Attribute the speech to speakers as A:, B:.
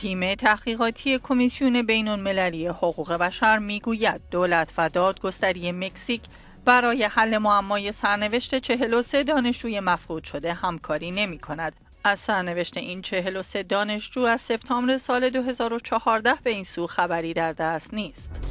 A: تیم تحقیقاتی کمیسیون بین المللی حقوق بشر میگوید دولت و دادگستری مکزیک برای حل معمای سرنوشت 43 دانشجوی مفقود شده همکاری نمی کند. از سرنوشت این 43 دانشجو از سپتامبر سال 2014 به این سو خبری در دست نیست.